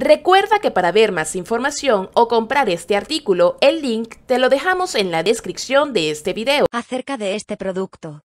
Recuerda que para ver más información o comprar este artículo, el link te lo dejamos en la descripción de este video. Acerca de este producto.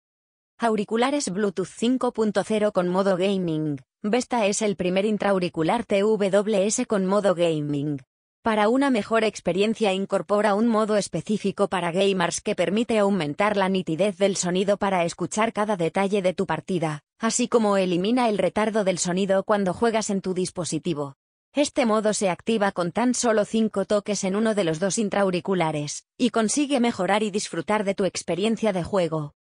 Auriculares Bluetooth 5.0 con modo gaming. Vesta es el primer intraauricular TWS con modo gaming. Para una mejor experiencia incorpora un modo específico para gamers que permite aumentar la nitidez del sonido para escuchar cada detalle de tu partida, así como elimina el retardo del sonido cuando juegas en tu dispositivo. Este modo se activa con tan solo 5 toques en uno de los dos intraauriculares, y consigue mejorar y disfrutar de tu experiencia de juego.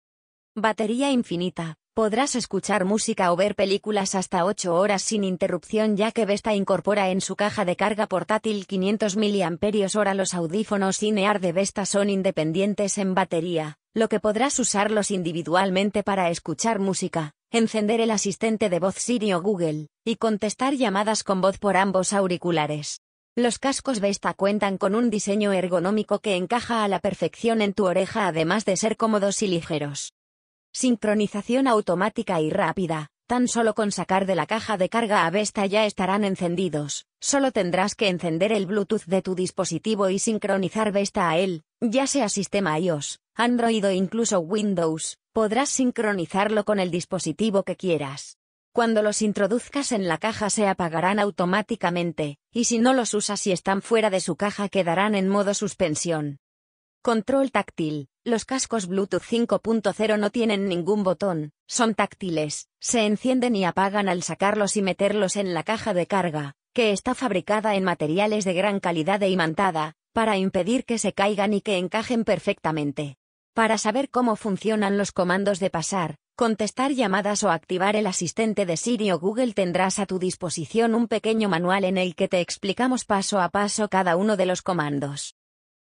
Batería infinita. Podrás escuchar música o ver películas hasta 8 horas sin interrupción ya que Vesta incorpora en su caja de carga portátil 500 mAh los audífonos INEAR de Vesta son independientes en batería, lo que podrás usarlos individualmente para escuchar música, encender el asistente de voz Siri o Google, y contestar llamadas con voz por ambos auriculares. Los cascos Vesta cuentan con un diseño ergonómico que encaja a la perfección en tu oreja además de ser cómodos y ligeros. Sincronización automática y rápida, tan solo con sacar de la caja de carga a Vesta ya estarán encendidos, solo tendrás que encender el Bluetooth de tu dispositivo y sincronizar Vesta a él, ya sea sistema iOS, Android o incluso Windows, podrás sincronizarlo con el dispositivo que quieras. Cuando los introduzcas en la caja se apagarán automáticamente, y si no los usas y están fuera de su caja quedarán en modo suspensión. Control táctil. Los cascos Bluetooth 5.0 no tienen ningún botón, son táctiles, se encienden y apagan al sacarlos y meterlos en la caja de carga, que está fabricada en materiales de gran calidad e imantada, para impedir que se caigan y que encajen perfectamente. Para saber cómo funcionan los comandos de pasar, contestar llamadas o activar el asistente de Siri o Google tendrás a tu disposición un pequeño manual en el que te explicamos paso a paso cada uno de los comandos.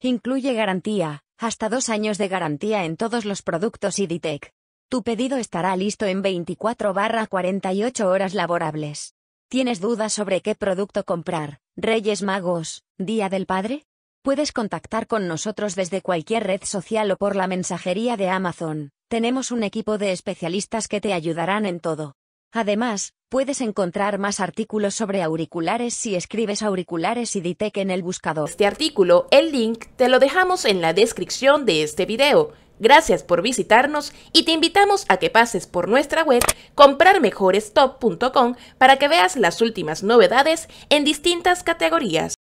Incluye garantía, hasta dos años de garantía en todos los productos IDITEC. Tu pedido estará listo en 24 barra 48 horas laborables. ¿Tienes dudas sobre qué producto comprar? ¿Reyes Magos? ¿Día del Padre? Puedes contactar con nosotros desde cualquier red social o por la mensajería de Amazon. Tenemos un equipo de especialistas que te ayudarán en todo. Además, puedes encontrar más artículos sobre auriculares si escribes auriculares y Ditec en el buscador. Este artículo, el link, te lo dejamos en la descripción de este video. Gracias por visitarnos y te invitamos a que pases por nuestra web comprarmejorestop.com para que veas las últimas novedades en distintas categorías.